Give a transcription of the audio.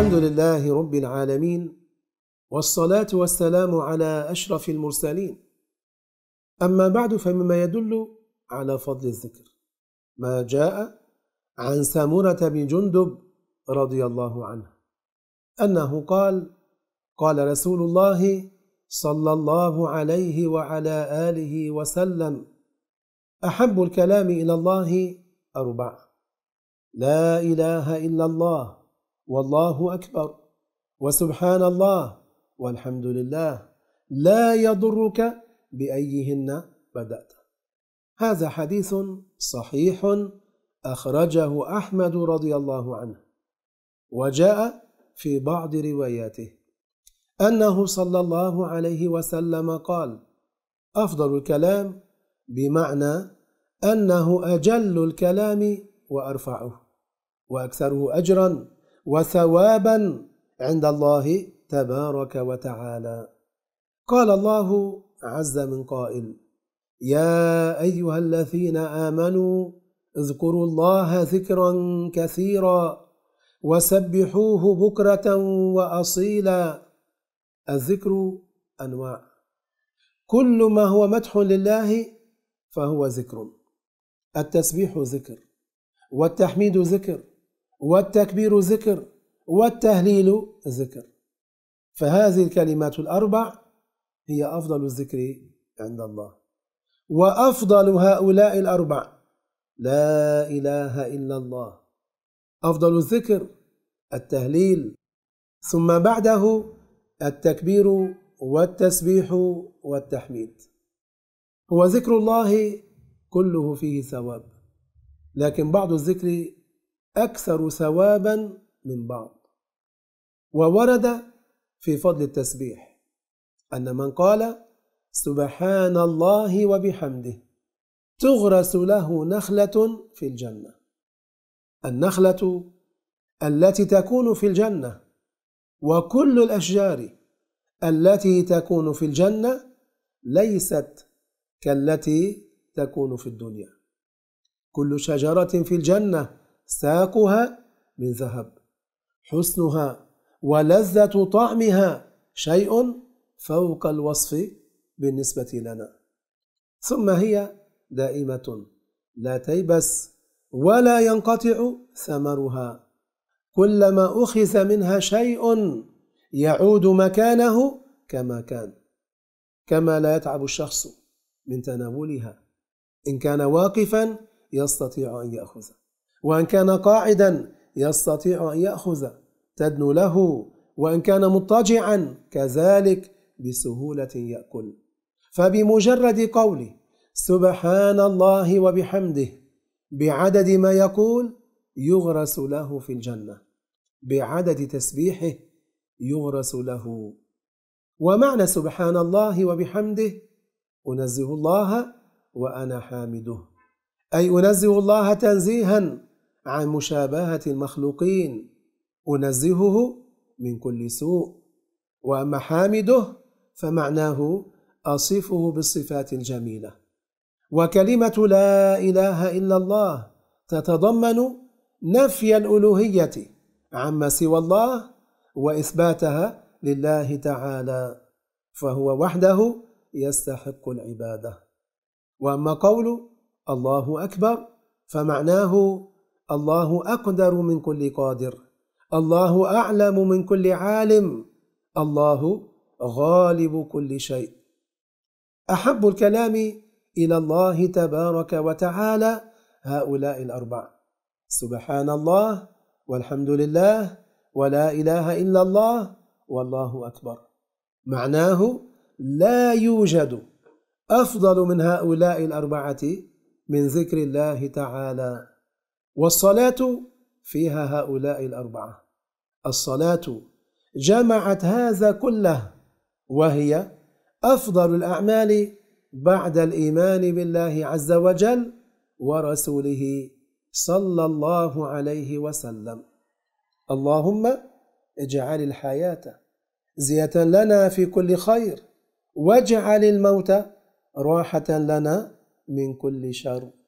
الحمد لله رب العالمين والصلاة والسلام على أشرف المرسلين أما بعد فمما يدل على فضل الذكر ما جاء عن سمرة بن جندب رضي الله عنه أنه قال قال رسول الله صلى الله عليه وعلى آله وسلم أحب الكلام إلى الله أربعة لا إله إلا الله والله أكبر وسبحان الله والحمد لله لا يضرك بأيهن بدأت هذا حديث صحيح أخرجه أحمد رضي الله عنه وجاء في بعض رواياته أنه صلى الله عليه وسلم قال أفضل الكلام بمعنى أنه أجل الكلام وأرفعه وأكثره أجرا وثوابا عند الله تبارك وتعالى قال الله عز من قائل يا أيها الذين آمنوا اذكروا الله ذكرا كثيرا وسبحوه بكرة وأصيلا الذكر أنواع كل ما هو مدح لله فهو ذكر التسبيح ذكر والتحميد ذكر والتكبير ذكر والتهليل ذكر فهذه الكلمات الأربع هي أفضل الذكر عند الله وأفضل هؤلاء الأربع لا إله إلا الله أفضل الذكر التهليل ثم بعده التكبير والتسبيح والتحميد هو ذكر الله كله فيه ثواب لكن بعض الذكر أكثر ثوابا من بعض وورد في فضل التسبيح أن من قال سبحان الله وبحمده تغرس له نخلة في الجنة النخلة التي تكون في الجنة وكل الأشجار التي تكون في الجنة ليست كالتي تكون في الدنيا كل شجرة في الجنة ساقها من ذهب حسنها ولذة طعمها شيء فوق الوصف بالنسبة لنا ثم هي دائمة لا تيبس ولا ينقطع ثمرها كلما أخذ منها شيء يعود مكانه كما كان كما لا يتعب الشخص من تناولها إن كان واقفا يستطيع أن يأخذها وإن كان قاعدا يستطيع أن يأخذ تدنو له وإن كان مضطجعا كذلك بسهولة يأكل فبمجرد قوله سبحان الله وبحمده بعدد ما يقول يغرس له في الجنة بعدد تسبيحه يغرس له ومعنى سبحان الله وبحمده أنزه الله وأنا حامده أي أنزه الله تنزيها عن مشابهة المخلوقين أنزهه من كل سوء وأما حامده فمعناه أصفه بالصفات الجميلة وكلمة لا إله إلا الله تتضمن نفي الألوهية عما سوى الله وإثباتها لله تعالى فهو وحده يستحق العبادة وأما قول الله أكبر فمعناه الله أقدر من كل قادر الله أعلم من كل عالم الله غالب كل شيء أحب الكلام إلى الله تبارك وتعالى هؤلاء الأربعة سبحان الله والحمد لله ولا إله إلا الله والله أكبر معناه لا يوجد أفضل من هؤلاء الأربعة من ذكر الله تعالى والصلاة فيها هؤلاء الأربعة الصلاة جمعت هذا كله وهي أفضل الأعمال بعد الإيمان بالله عز وجل ورسوله صلى الله عليه وسلم اللهم اجعل الحياة زية لنا في كل خير واجعل الموت راحة لنا من كل شر